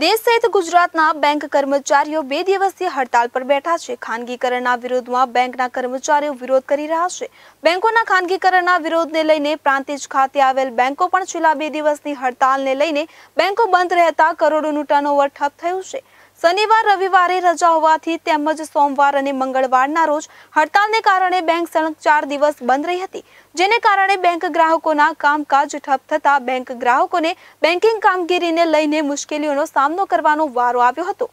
દેશ સહિત ગુજરાતના બેંક કર્મચારીઓ બે દિવસથી હડતાલ પર બેઠા છે ખાનગીકરણના વિરોધમાં બેંકના કર્મચારીઓ વિરોધ કરી રહ્યા છે બેંકોના ખાનગીકરણના વિરોધને લઈને પ્રાંતિજ ખાતે આવેલ બેંકો પણ છેલ્લા બે દિવસની હડતાલને લઈને બેંકો બંધ રહેતા કરોડોનું ટર્નઓવર ઠપ થયું છે શનિવાર રવિવારે રજા હોવાથી તેમજ સોમવાર અને મંગળવારના રોજ હડતાલને કારણે બેંક સળંગ ચાર દિવસ બંધ રહી હતી જેને કારણે બેંક ગ્રાહકોના કામકાજ ઠપ થતા બેંક ગ્રાહકોને બેન્કિંગ કામગીરીને લઈને મુશ્કેલીઓનો સામનો કરવાનો વારો આવ્યો હતો